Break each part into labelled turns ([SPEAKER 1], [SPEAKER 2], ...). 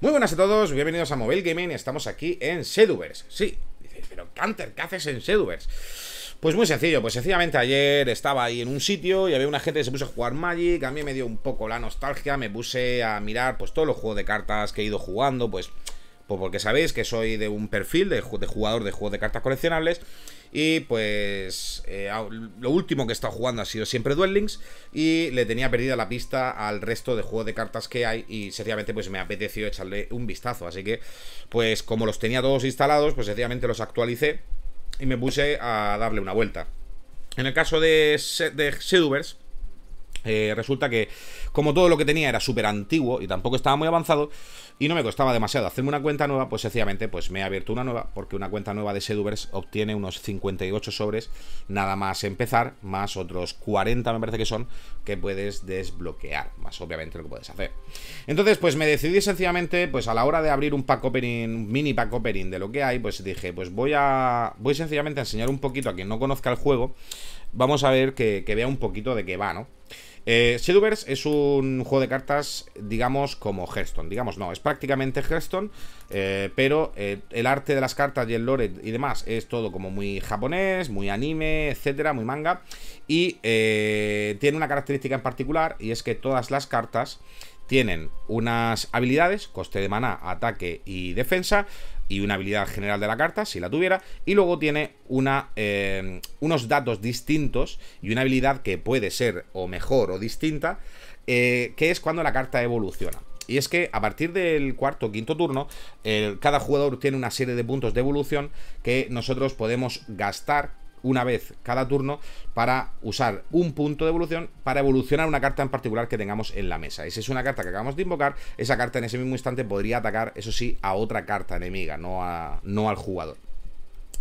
[SPEAKER 1] Muy buenas a todos, bienvenidos a Mobile Gaming, estamos aquí en Seduvers. Sí, pero Canter, ¿qué haces en Seduvers? Pues muy sencillo, pues sencillamente ayer estaba ahí en un sitio y había una gente que se puso a jugar Magic, a mí me dio un poco la nostalgia, me puse a mirar pues todos los juegos de cartas que he ido jugando, pues, pues porque sabéis que soy de un perfil de, de jugador de juegos de cartas coleccionables y pues eh, lo último que he estado jugando ha sido siempre Dwellings. y le tenía perdida la pista al resto de juego de cartas que hay y sencillamente pues me apeteció echarle un vistazo. Así que pues como los tenía todos instalados pues sencillamente los actualicé y me puse a darle una vuelta. En el caso de, de eh, resulta que, como todo lo que tenía era súper antiguo y tampoco estaba muy avanzado, y no me costaba demasiado hacerme una cuenta nueva, pues sencillamente pues me he abierto una nueva, porque una cuenta nueva de Sedubers obtiene unos 58 sobres, nada más empezar, más otros 40 me parece que son, que puedes desbloquear, más obviamente lo que puedes hacer. Entonces, pues me decidí sencillamente, pues a la hora de abrir un pack opening, mini pack opening de lo que hay, pues dije, pues voy a, voy sencillamente a enseñar un poquito a quien no conozca el juego, vamos a ver que, que vea un poquito de qué va, ¿no? Eh, es un juego de cartas, digamos, como Hearthstone. Digamos, no, es prácticamente Hearthstone, eh, pero eh, el arte de las cartas y el lore y demás es todo como muy japonés, muy anime, etcétera, muy manga. Y eh, tiene una característica en particular, y es que todas las cartas tienen unas habilidades, coste de maná, ataque y defensa, y una habilidad general de la carta, si la tuviera, y luego tiene una, eh, unos datos distintos y una habilidad que puede ser o mejor o distinta, eh, que es cuando la carta evoluciona. Y es que a partir del cuarto o quinto turno, cada jugador tiene una serie de puntos de evolución que nosotros podemos gastar una vez cada turno para usar un punto de evolución para evolucionar una carta en particular que tengamos en la mesa. Esa es una carta que acabamos de invocar, esa carta en ese mismo instante podría atacar, eso sí, a otra carta enemiga, no, a, no al jugador.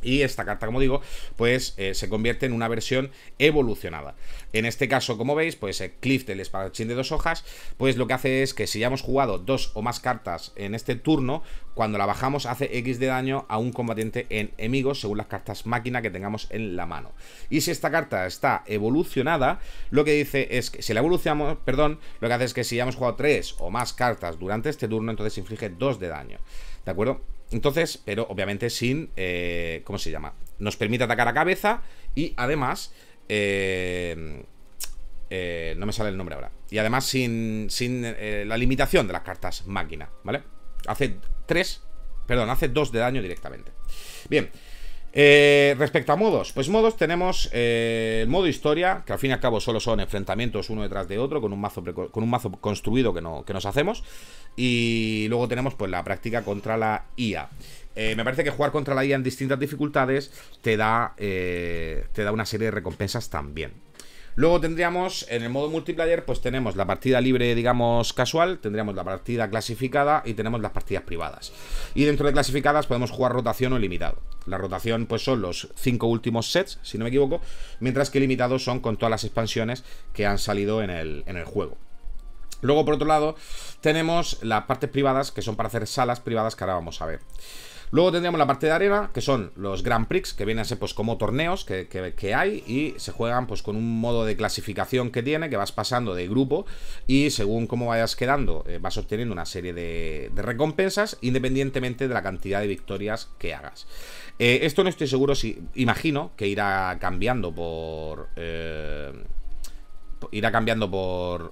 [SPEAKER 1] Y esta carta, como digo, pues eh, se convierte en una versión evolucionada. En este caso, como veis, pues el eh, Clift, el espadachín de dos hojas, pues lo que hace es que si ya hemos jugado dos o más cartas en este turno, cuando la bajamos hace X de daño a un combatiente enemigo según las cartas máquina que tengamos en la mano. Y si esta carta está evolucionada, lo que dice es que si la evolucionamos, perdón, lo que hace es que si ya hemos jugado tres o más cartas durante este turno, entonces inflige dos de daño. ¿De acuerdo? Entonces, pero obviamente sin... Eh, ¿Cómo se llama? Nos permite atacar a cabeza y además... Eh, eh, no me sale el nombre ahora. Y además sin, sin la limitación de las cartas máquina, ¿vale? Hace 3, perdón, hace 2 de daño directamente. Bien, eh, respecto a modos, pues modos tenemos el eh, modo historia, que al fin y al cabo solo son enfrentamientos uno detrás de otro, con un mazo, con un mazo construido que, no, nos hacemos. Y luego tenemos pues la práctica contra la IA. Eh, me parece que jugar contra la IA en distintas dificultades te da, te da una serie de recompensas también. Luego tendríamos, en el modo multiplayer, pues tenemos la partida libre, digamos, casual, tendríamos la partida clasificada y tenemos las partidas privadas. Y dentro de clasificadas podemos jugar rotación o limitado. La rotación, pues son los cinco últimos sets, si no me equivoco, mientras que limitados son con todas las expansiones que han salido en el, en el juego. Luego, por otro lado, tenemos las partes privadas, que son para hacer salas privadas que ahora vamos a ver. Luego tendríamos la parte de arena, que son los Grand Prix, que vienen a ser pues como torneos que, hay y se juegan pues con un modo de clasificación que tiene, que vas pasando de grupo y según cómo vayas quedando eh, vas obteniendo una serie de, recompensas independientemente de la cantidad de victorias que hagas. Eh, esto no estoy seguro si, imagino que irá cambiando por... Eh, irá cambiando por,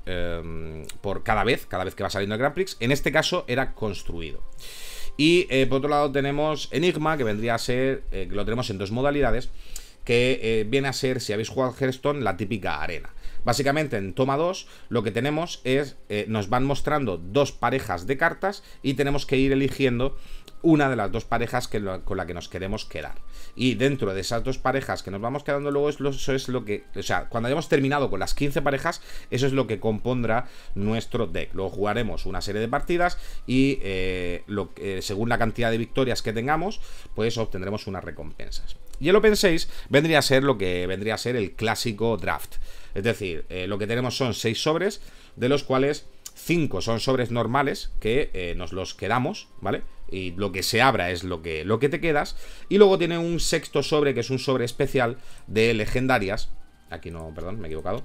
[SPEAKER 1] por cada vez, cada vez que va saliendo el Grand Prix. En este caso era construido. Y eh, por otro lado tenemos Enigma, que vendría a ser, eh, lo tenemos en dos modalidades, que eh, viene a ser, si habéis jugado Hearthstone, la típica arena. Básicamente en toma 2 lo que tenemos es, nos van mostrando dos parejas de cartas y tenemos que ir eligiendo una de las dos parejas que con la que nos queremos quedar. Y dentro de esas dos parejas que nos vamos quedando luego, eso es lo que. O sea, cuando hayamos terminado con las 15 parejas, eso es lo que compondrá nuestro deck. Luego jugaremos una serie de partidas y eh, eh, según la cantidad de victorias que tengamos, pues obtendremos unas recompensas. Y el Open 6 vendría a ser lo que vendría a ser el clásico draft. Es decir, eh, lo que tenemos son 6 sobres, de los cuales 5 son sobres normales que eh, nos los quedamos, ¿vale? Y lo que se abra es lo que, lo que te quedas. Y luego tiene un sexto sobre, que es un sobre especial de legendarias. Aquí no, perdón, me he equivocado.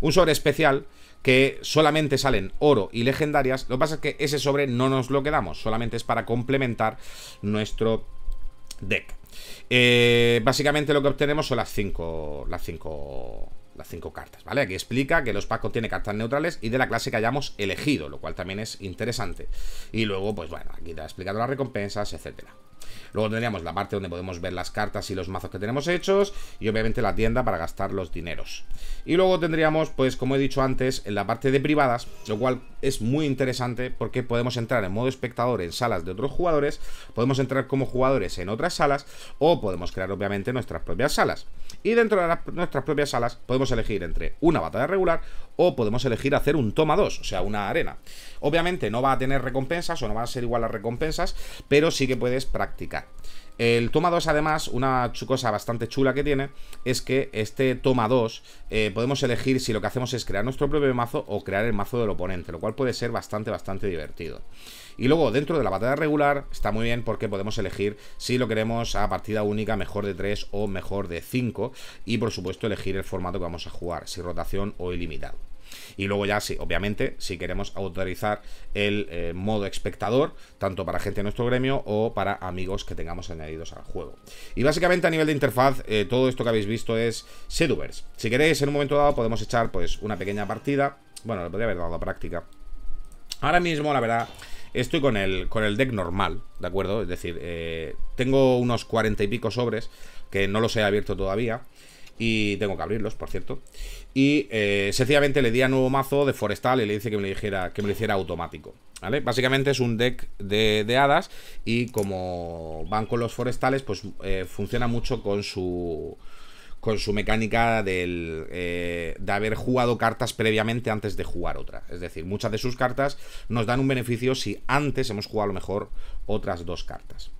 [SPEAKER 1] Un sobre especial que solamente salen oro y legendarias. Lo que pasa es que ese sobre no nos lo quedamos, solamente es para complementar nuestro deck. Eh, básicamente lo que obtenemos son las cinco... las 5 las cinco cartas, ¿vale? Aquí explica que los packs tienen cartas neutrales y de la clase que hayamos elegido, lo cual también es interesante. Y luego, pues bueno, aquí está explicando las recompensas, etcétera. Luego tendríamos la parte donde podemos ver las cartas y los mazos que tenemos hechos y obviamente la tienda para gastar los dineros. Y luego tendríamos, pues como he dicho antes, en la parte de privadas, lo cual es muy interesante porque podemos entrar en modo espectador en salas de otros jugadores, podemos entrar como jugadores en otras salas o podemos crear obviamente nuestras propias salas. Y dentro de nuestras propias salas podemos elegir entre una batalla regular o podemos elegir hacer un toma 2, o sea, una arena. Obviamente no va a tener recompensas o no va a ser igual las recompensas, pero sí que puedes practicar. El toma 2, además, una cosa bastante chula que tiene es que este toma 2 eh, podemos elegir si lo que hacemos es crear nuestro propio mazo o crear el mazo del oponente, lo cual puede ser bastante, bastante divertido. Y luego, dentro de la batalla regular, está muy bien porque podemos elegir si lo queremos a partida única, mejor de 3 o mejor de 5. Y por supuesto, elegir el formato que vamos a jugar, si rotación o ilimitado. Y luego ya, sí, obviamente, si queremos autorizar el eh, modo espectador, tanto para gente de nuestro gremio o para amigos que tengamos añadidos al juego. Y básicamente a nivel de interfaz, eh, todo esto que habéis visto es setubers. Si queréis, en un momento dado podemos echar pues una pequeña partida. Bueno, le podría haber dado práctica. Ahora mismo, la verdad, Estoy con el, con el deck normal, ¿de acuerdo? Es decir, eh, tengo unos cuarenta y pico sobres que no los he abierto todavía. Y tengo que abrirlos, por cierto. Y eh, sencillamente le di a nuevo mazo de forestal y le dice que me lo, dijera, que me hiciera automático. ¿Vale? Básicamente es un deck de, hadas. Y como van con los forestales, pues eh, funciona mucho con su con su mecánica del, eh, de haber jugado cartas previamente antes de jugar otra. Es decir, muchas de sus cartas nos dan un beneficio si antes hemos jugado a lo mejor otras dos cartas.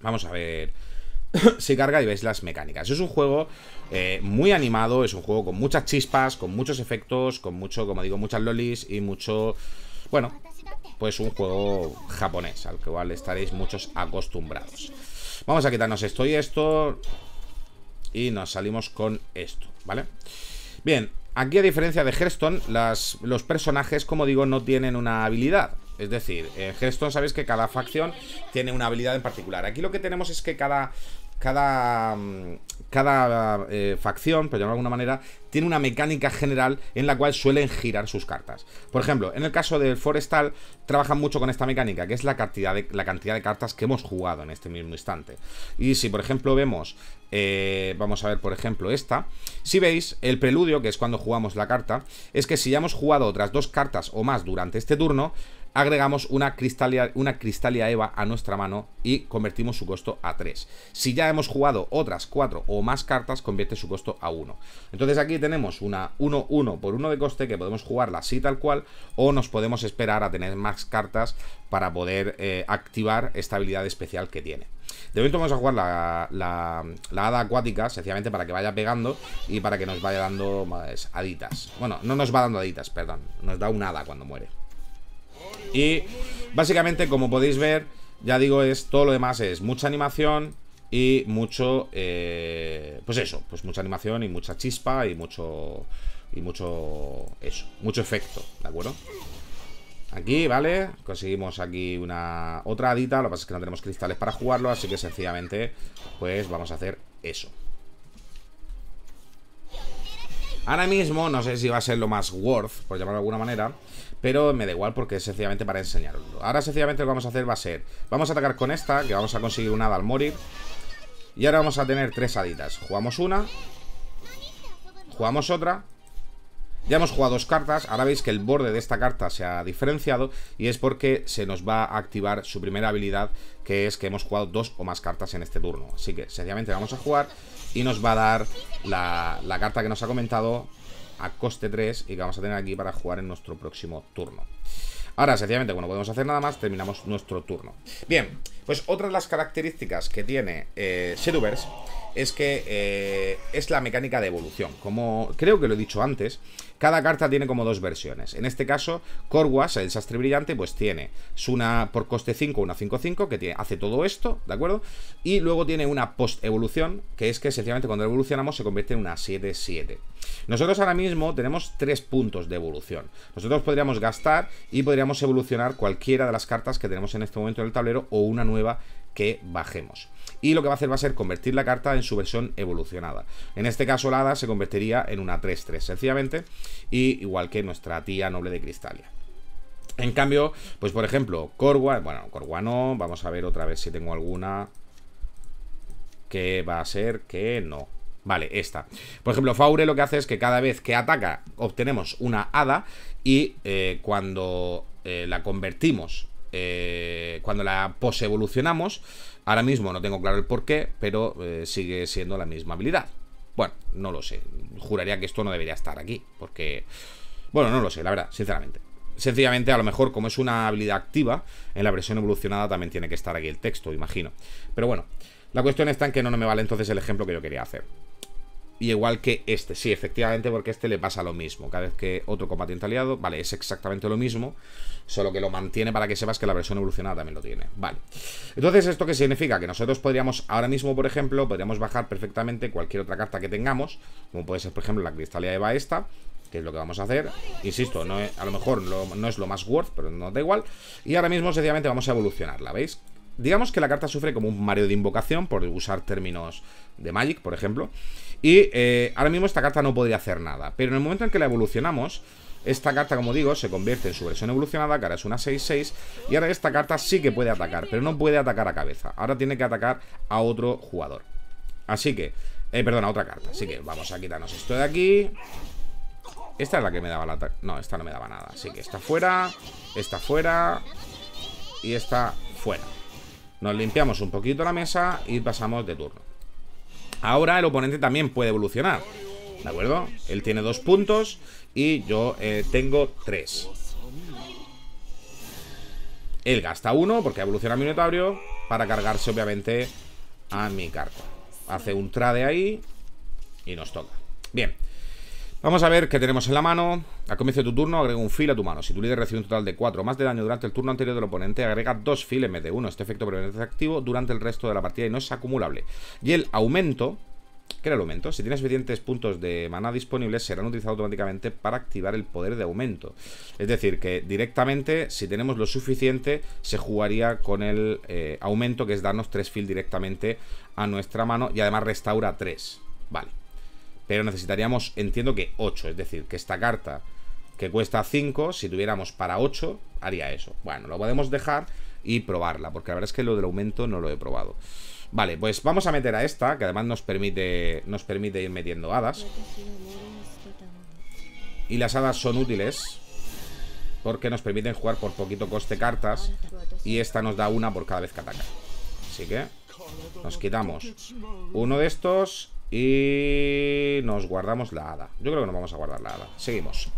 [SPEAKER 1] Vamos a ver si carga y veis las mecánicas. Es un juego eh, muy animado, es un juego con muchas chispas, con muchos efectos, con mucho, como digo, muchas lolis y mucho... Bueno, pues un juego japonés al que igual estaréis muchos acostumbrados. Vamos a quitarnos esto y esto y nos salimos con esto, ¿vale? Bien, aquí a diferencia de Hearthstone, las, los personajes, como digo, no tienen una habilidad. Es decir, en Hearthstone sabéis que cada facción tiene una habilidad en particular. Aquí lo que tenemos es que cada cada, mm, eh, facción, por de alguna manera, tiene una mecánica general en la cual suelen girar sus cartas. Por ejemplo, en el caso del Forestal, trabajan mucho con esta mecánica, que es la cantidad de, la cantidad de cartas que hemos jugado en este mismo instante. Y si, por ejemplo, vemos, eh, vamos a ver, por ejemplo, esta, si veis, el preludio, que es cuando jugamos la carta, es que si ya hemos jugado otras dos cartas o más durante este turno, agregamos una cristalia, una Eva a nuestra mano y convertimos su costo a 3. Si ya hemos jugado otras 4 o más cartas, convierte su costo a 1. Entonces aquí tenemos una 1-1 por 1 de coste que podemos jugarla así tal cual o nos podemos esperar a tener más cartas para poder eh, activar esta habilidad especial que tiene. De momento vamos a jugar la, la, hada acuática, sencillamente para que vaya pegando y para que nos vaya dando más, pues, haditas. Bueno, no nos va dando haditas, perdón. Nos da una hada cuando muere. Y básicamente, como podéis ver, ya digo, es todo lo demás es mucha animación y mucho... Eh, pues eso, pues mucha animación y mucha chispa y mucho... Y mucho... Eso, mucho efecto, ¿de acuerdo? Aquí, ¿vale? Conseguimos aquí una otra adita Lo que pasa es que no tenemos cristales para jugarlo Así que sencillamente, pues vamos a hacer eso Ahora mismo no sé si va a ser lo más worth, por llamarlo de alguna manera, pero me da igual porque es sencillamente para enseñarlo. Ahora sencillamente lo que vamos a hacer va a ser, vamos a atacar con esta, que vamos a conseguir una al morir, y ahora vamos a tener tres haditas. Jugamos una, jugamos otra, ya hemos jugado dos cartas, ahora veis que el borde de esta carta se ha diferenciado y es porque se nos va a activar su primera habilidad, que es que hemos jugado dos o más cartas en este turno. Así que sencillamente vamos a jugar y nos va a dar la, carta que nos ha comentado a coste 3 y que vamos a tener aquí para jugar en nuestro próximo turno. Ahora, sencillamente, cuando podemos hacer nada más, terminamos nuestro turno. Bien, pues otra de las características que tiene eh, Shadowverse es que eh, es la mecánica de evolución. Como creo que lo he dicho antes, cada carta tiene como dos versiones. En este caso, Corwas, el sastre brillante, pues tiene una por coste 5, una 5-5, que hace todo esto, ¿de acuerdo? Y luego tiene una post-evolución, que es que sencillamente cuando evolucionamos se convierte en una 7-7. Nosotros ahora mismo tenemos tres puntos de evolución. Nosotros podríamos gastar y podríamos evolucionar cualquiera de las cartas que tenemos en este momento en el tablero o una nueva que bajemos. Y lo que va a hacer va a ser convertir la carta en su versión evolucionada. En este caso la hada se convertiría en una 3-3 sencillamente, y igual que nuestra tía noble de Cristalia. En cambio, pues por ejemplo, Corwa, bueno, Corwa no, vamos a ver otra vez si tengo alguna que va a ser que no. Vale, esta. Por ejemplo, Faure lo que hace es que cada vez que ataca obtenemos una hada y eh, cuando eh, la convertimos eh, cuando la pose evolucionamos. Ahora mismo no tengo claro el porqué, pero eh, sigue siendo la misma habilidad. Bueno, no lo sé. Juraría que esto no debería estar aquí, porque... Bueno, no lo sé, la verdad, sinceramente. Sencillamente, a lo mejor, como es una habilidad activa, en la versión evolucionada también tiene que estar aquí el texto, imagino. Pero bueno, la cuestión está en que no me vale entonces el ejemplo que yo quería hacer. Y igual que este, sí, efectivamente, porque este le pasa lo mismo. Cada vez que otro combatiente aliado, vale, es exactamente lo mismo, solo que lo mantiene para que sepas que la versión evolucionada también lo tiene. Vale. Entonces, ¿esto qué significa? Que nosotros podríamos, ahora mismo, por ejemplo, podríamos bajar perfectamente cualquier otra carta que tengamos, como puede ser, por ejemplo, la cristalía de esta que es lo que vamos a hacer. Insisto, no a lo mejor no es lo más worth, pero no da igual. Y ahora mismo, sencillamente, vamos a evolucionarla, ¿veis? Digamos que la carta sufre como un Mario de invocación, por usar términos de Magic, por ejemplo. Y eh, ahora mismo esta carta no podría hacer nada. Pero en el momento en que la evolucionamos, esta carta, como digo, se convierte en su versión evolucionada, que ahora es una 6-6. Y ahora esta carta sí que puede atacar, pero no puede atacar a cabeza. Ahora tiene que atacar a otro jugador. Así que, eh, perdón, a otra carta. Así que vamos a quitarnos esto de aquí. Esta es la que me daba la... No, esta no me daba nada. Así que está fuera, está fuera y está fuera. Nos limpiamos un poquito la mesa y pasamos de turno. Ahora el oponente también puede evolucionar, ¿de acuerdo? Él tiene dos puntos y yo eh, tengo tres. Él gasta uno porque evoluciona a mi notario para cargarse obviamente a mi carta. Hace un trade ahí y nos toca. Bien. Vamos a ver qué tenemos en la mano. A comienzo de tu turno, agrega un fill a tu mano. Si tu líder recibe un total de 4 más de daño durante el turno anterior del oponente, agrega 2 fill en vez de 1. Este efecto permanece activo durante el resto de la partida y no es acumulable. Y el aumento que era el aumento? Si tienes suficientes puntos de maná disponibles, serán utilizados automáticamente para activar el poder de aumento. Es decir, que directamente, si tenemos lo suficiente, se jugaría con el eh, aumento, que es darnos 3 fill directamente a nuestra mano y además restaura 3. Vale. Pero necesitaríamos, entiendo que 8. Es decir, que esta carta que cuesta 5, si tuviéramos para 8, haría eso. Bueno, lo podemos dejar y probarla, porque la verdad es que lo del aumento no lo he probado. Vale, pues vamos a meter a esta, que además nos permite, nos permite ir metiendo hadas. Y las hadas son útiles, porque nos permiten jugar por poquito coste cartas, y esta nos da una por cada vez que ataca. Así que nos quitamos uno de estos y nos guardamos la hada. Yo creo que nos vamos a guardar la hada. Seguimos.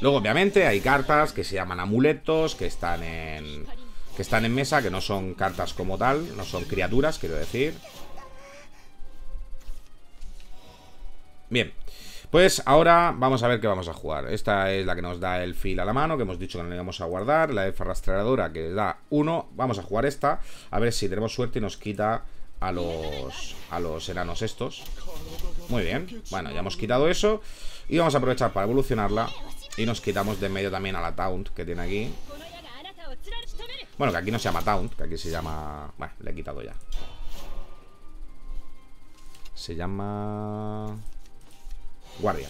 [SPEAKER 1] Luego, obviamente, hay cartas que se llaman amuletos, que están en. que están en mesa, que no son cartas como tal, no son criaturas, quiero decir. Bien. Pues ahora vamos a ver qué vamos a jugar. Esta es la que nos da el fil a la mano, que hemos dicho que no la íbamos a guardar. La de rastreadora que da uno. Vamos a jugar esta. A ver si tenemos suerte y nos quita a los, a los enanos estos. Muy bien. Bueno, ya hemos quitado eso. Y vamos a aprovechar para evolucionarla. Y nos quitamos de medio también a la Taunt que tiene aquí. Bueno, que aquí no se llama Taunt, que aquí se llama... Bueno, le he quitado ya. Se llama... Guardia.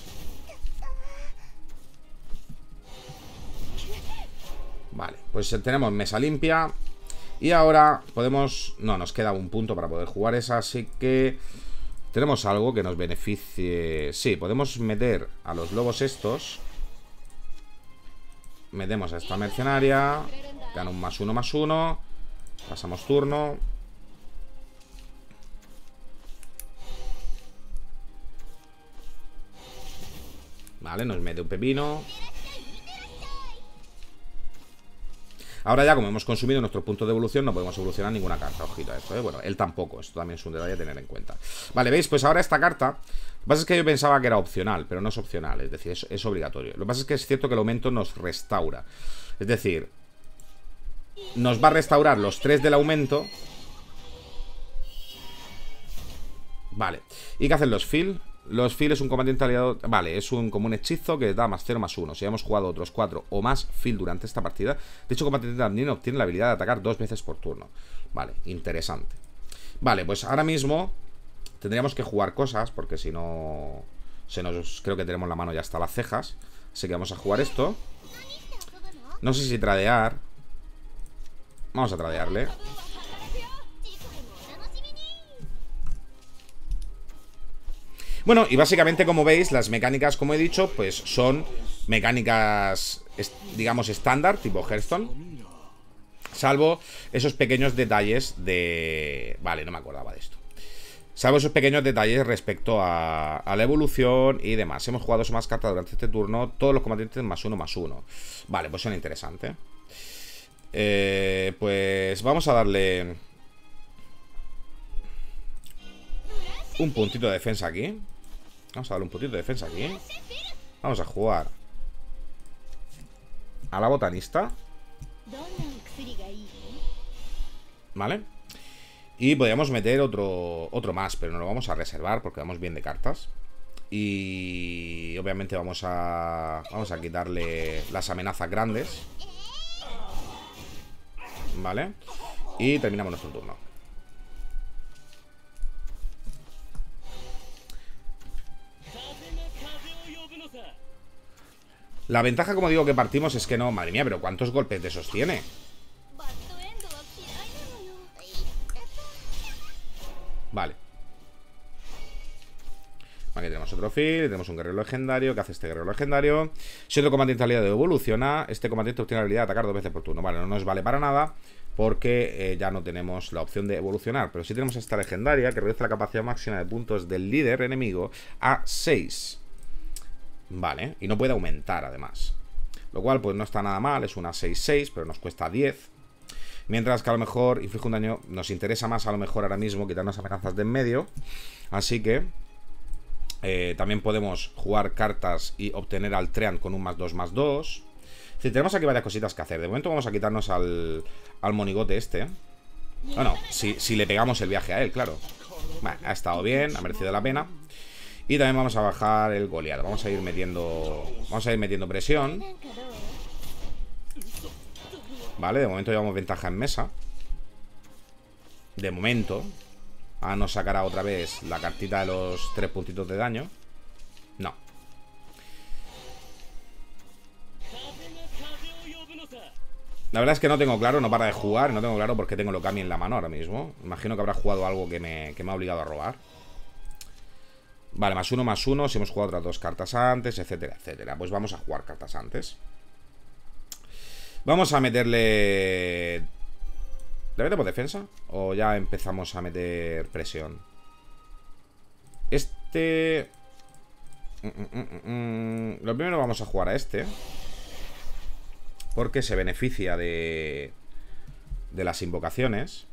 [SPEAKER 1] Vale, pues tenemos mesa limpia. Y ahora podemos... No, nos queda un punto para poder jugar esa, así que... Tenemos algo que nos beneficie... Sí, podemos meter a los lobos estos. Metemos a esta mercenaria. Gana un más uno, más uno. Pasamos turno. Vale, nos mete un pepino Ahora ya, como hemos consumido Nuestro punto de evolución No podemos evolucionar ninguna carta, ojito a esto, ¿eh? Bueno, él tampoco, esto también es un detalle a tener en cuenta Vale, ¿veis? Pues ahora esta carta Lo que pasa es que yo pensaba que era opcional Pero no es opcional, es decir, es, obligatorio Lo que pasa es que es cierto que el aumento nos restaura Es decir Nos va a restaurar los tres del aumento Vale, ¿y qué hacen los Phil? Los Field es un combatiente aliado. Vale, es un común hechizo que da más 0 más 1. Si hemos jugado otros 4 o más fill durante esta partida, dicho combatiente también obtiene la habilidad de atacar dos veces por turno. Vale, interesante. Vale, pues ahora mismo tendríamos que jugar cosas, porque si no. Se nos. Creo que tenemos la mano ya hasta las cejas. Así que vamos a jugar esto. No sé si tradear. Vamos a tradearle. Bueno, y básicamente como veis, las mecánicas, como he dicho, pues son mecánicas, digamos, estándar, tipo Hearthstone. Salvo esos pequeños detalles de... Vale, no me acordaba de esto. Salvo esos pequeños detalles respecto a, la evolución y demás. Hemos jugado más cartas durante este turno. Todos los combatientes más uno, más uno. Vale, pues son interesante. Eh, pues vamos a darle... Un puntito de defensa aquí. Vamos a darle un poquito de defensa aquí, Vamos a jugar a la botanista. ¿Vale? Y podríamos meter otro, otro más, pero no lo vamos a reservar porque vamos bien de cartas. Y obviamente vamos a, vamos a quitarle las amenazas grandes. ¿Vale? Y terminamos nuestro turno. La ventaja, como digo, que partimos es que no... Madre mía, pero ¿cuántos golpes de esos tiene? Vale. Aquí tenemos otro fill, tenemos un guerrero legendario. ¿Qué hace este guerrero legendario? Si otro combatiente de evoluciona, este combatiente obtiene la habilidad de atacar dos veces por turno. Vale, no nos vale para nada porque eh, ya no tenemos la opción de evolucionar. Pero sí tenemos esta legendaria que reduce la capacidad máxima de puntos del líder enemigo a 6. Vale, y no puede aumentar además. Lo cual pues no está nada mal, es una 6-6, pero nos cuesta 10. Mientras que a lo mejor inflige un daño, nos interesa más a lo mejor ahora mismo quitarnos amenazas de en medio. Así que eh, también podemos jugar cartas y obtener al Treant con un más 2 más 2. Si tenemos aquí varias cositas que hacer. De momento vamos a quitarnos al, al monigote este. Bueno, si, si le pegamos el viaje a él, claro. ha estado bien, ha merecido la pena. Y también vamos a bajar el goleado. Vamos a ir metiendo. Vamos a ir metiendo presión. Vale, de momento llevamos ventaja en mesa. De momento. Ah, nos sacará otra vez la cartita de los tres puntitos de daño. No. La verdad es que no tengo claro, no para de jugar, no tengo claro porque tengo lo Lokami en la mano ahora mismo. Imagino que habrá jugado algo que me ha obligado a robar. Vale, más uno, más uno, si hemos jugado otras dos cartas antes, etcétera, etcétera. Pues vamos a jugar cartas antes. Vamos a meterle... ¿Le metemos defensa? ¿O ya empezamos a meter presión? Este... Mm, mm, mm, Lo primero vamos a jugar a este. Porque se beneficia de... De las invocaciones.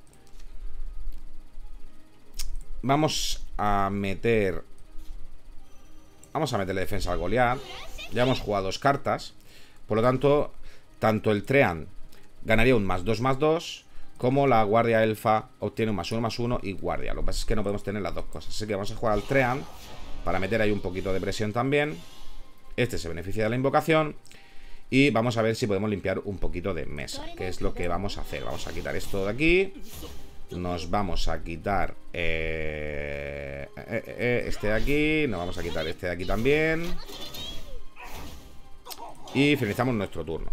[SPEAKER 1] Vamos a meter Vamos a meterle defensa al golear. Ya hemos jugado dos cartas. Por lo tanto, tanto el Trean ganaría un más 2 más 2, como la Guardia Elfa obtiene un más 1 más 1 y Guardia. Lo que pasa es que no podemos tener las dos cosas. Así que vamos a jugar al Trean para meter ahí un poquito de presión también. Este se beneficia de la invocación. Y vamos a ver si podemos limpiar un poquito de mesa, que es lo que vamos a hacer. Vamos a quitar esto de aquí nos vamos a quitar eh, eh, eh, este de aquí, nos vamos a quitar este de aquí también. Y finalizamos nuestro turno.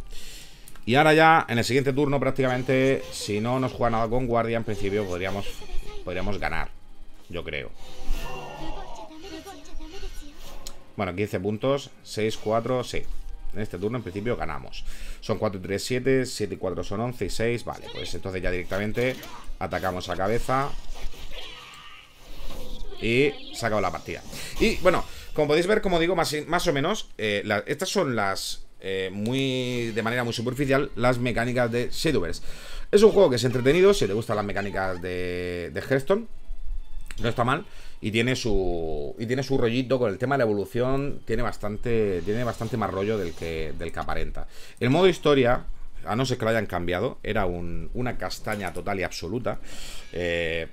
[SPEAKER 1] Y ahora ya, en el siguiente turno prácticamente, si no nos juega nada con guardia, en principio podríamos, podríamos ganar, yo creo. Bueno, 15 puntos, 6, 4, sí. En este turno, en principio, ganamos. Son 4 3, 7. 7 y 4 son 11 y 6. Vale, pues entonces ya directamente atacamos a cabeza. Y se la partida. Y bueno, como podéis ver, como digo, más, más o menos, eh, estas son las... Eh, muy de manera muy superficial las mecánicas de Shadowverse. Es un juego que es entretenido, si te gustan las mecánicas de, de Hearthstone, no está mal y tiene su y tiene su rollito con el tema de la evolución tiene bastante tiene bastante más rollo del que del que aparenta el modo historia a no ser que lo hayan cambiado era un, una castaña total y absoluta eh,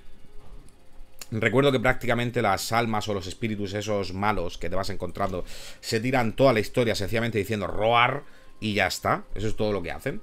[SPEAKER 1] Recuerdo que prácticamente las almas o los espíritus esos malos que te vas encontrando se tiran toda la historia sencillamente diciendo roar, y ya está. Eso es todo lo que hacen.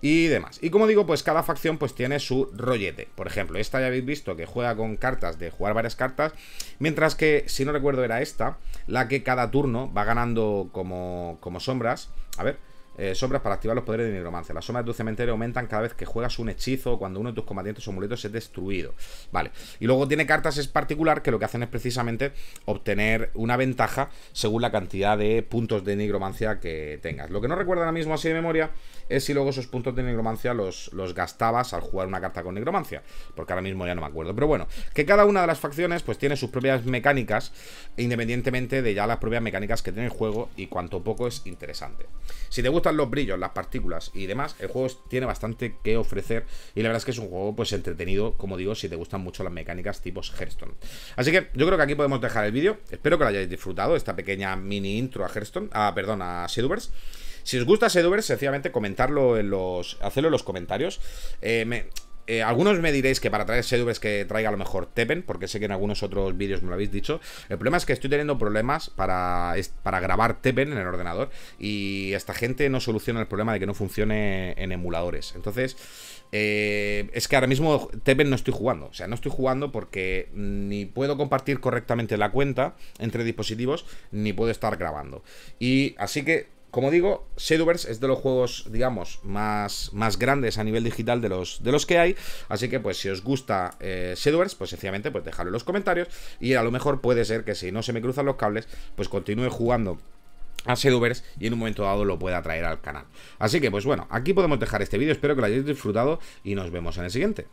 [SPEAKER 1] Y demás. Y como digo, pues cada facción pues tiene su rollete. Por ejemplo, esta ya habéis visto que juega con cartas de jugar varias cartas. Mientras que, si no recuerdo, era esta, la que cada turno va ganando como, como sombras. A ver, eh, sombras para activar los poderes de nigromancia. Las sombras de tu cementerio aumentan cada vez que juegas un hechizo o cuando uno de tus combatientes o amuletos es destruido. Vale. Y luego tiene cartas es particular que lo que hacen es precisamente obtener una ventaja según la cantidad de puntos de nigromancia que tengas. Lo que no recuerdo ahora mismo así de memoria es si luego esos puntos de nigromancia los, los gastabas al jugar una carta con nigromancia. Porque ahora mismo ya no me acuerdo. Pero bueno, que cada una de las facciones pues tiene sus propias mecánicas independientemente de ya las propias mecánicas que tiene el juego y cuanto poco es interesante. Si te gusta los brillos, las partículas y demás, el juego tiene bastante que ofrecer y la verdad es que es un juego pues entretenido, como digo, si te gustan mucho las mecánicas tipos Hearthstone. Así que yo creo que aquí podemos dejar el vídeo. Espero que lo hayáis disfrutado, esta pequeña mini intro a Hearthstone, ah, perdón, a Sedubers. Si os gusta Sedubers, sencillamente comentarlo en los. hacerlo en los comentarios. Eh, me, eh, algunos me diréis que para traer sedubes es que traiga a lo mejor Tepen, porque sé que en algunos otros vídeos me lo habéis dicho. El problema es que estoy teniendo problemas para, para grabar Tepen en el ordenador y esta gente no soluciona el problema de que no funcione en emuladores. Entonces, eh, es que ahora mismo Tepen no estoy jugando. O sea, no estoy jugando porque ni puedo compartir correctamente la cuenta entre dispositivos, ni puedo estar grabando. Y así que como digo, Shadowverse es de los juegos, digamos, más, más grandes a nivel digital de los, de los que hay. Así que, pues, si os gusta eh, pues sencillamente, pues dejadlo en los comentarios. Y a lo mejor puede ser que si no se me cruzan los cables, pues continúe jugando a Shadowverse y en un momento dado lo pueda traer al canal. Así que pues bueno, aquí podemos dejar este vídeo, espero que lo hayáis disfrutado y nos vemos en el siguiente.